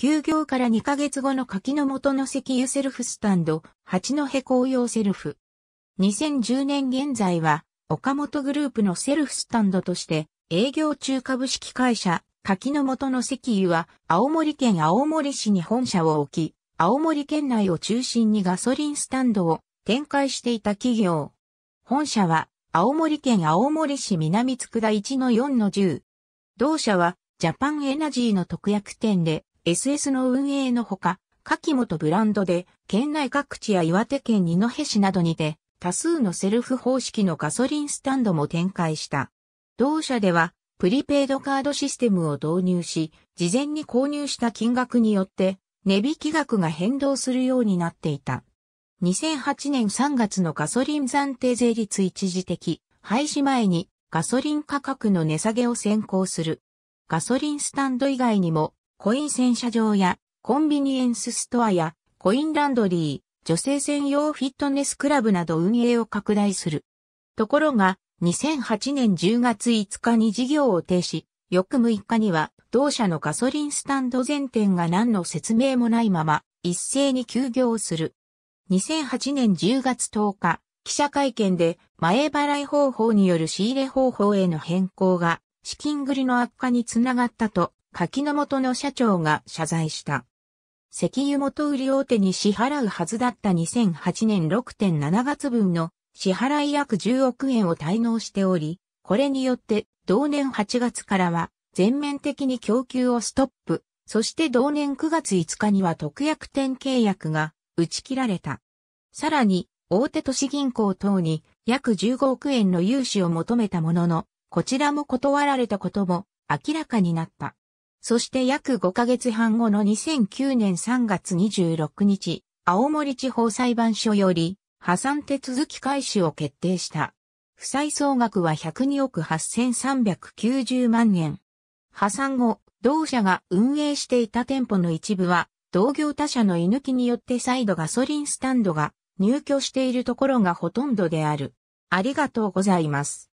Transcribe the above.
休業から2ヶ月後の柿の元の石油セルフスタンド、八戸公用セルフ。2010年現在は、岡本グループのセルフスタンドとして、営業中株式会社、柿の元の石油は、青森県青森市に本社を置き、青森県内を中心にガソリンスタンドを展開していた企業。本社は、青森県青森市南佃1の4の10。同社は、ジャパンエナジーの特約店で、SS の運営のほか、柿本ブランドで、県内各地や岩手県二戸市などにて、多数のセルフ方式のガソリンスタンドも展開した。同社では、プリペイドカードシステムを導入し、事前に購入した金額によって、値引き額が変動するようになっていた。2008年3月のガソリン暫定税率一時的廃止前にガソリン価格の値下げを先行する。ガソリンスタンド以外にもコイン洗車場やコンビニエンスストアやコインランドリー、女性専用フィットネスクラブなど運営を拡大する。ところが、2008年10月5日に事業を停止、翌6日には、同社のガソリンスタンド全店が何の説明もないまま、一斉に休業する。2008年10月10日、記者会見で、前払い方法による仕入れ方法への変更が、資金繰りの悪化につながったと、柿の元の社長が謝罪した。石油元売り大手に支払うはずだった2008年6.7月分の支払い約10億円を滞納しており、これによって同年8月からは全面的に供給をストップ、そして同年9月5日には特約店契約が打ち切られた。さらに、大手都市銀行等に約15億円の融資を求めたものの、こちらも断られたことも明らかになった。そして約5ヶ月半後の2009年3月26日、青森地方裁判所より破産手続き開始を決定した。負債総額は102億8390万円。破産後、同社が運営していた店舗の一部は、同業他社の居抜きによって再度ガソリンスタンドが入居しているところがほとんどである。ありがとうございます。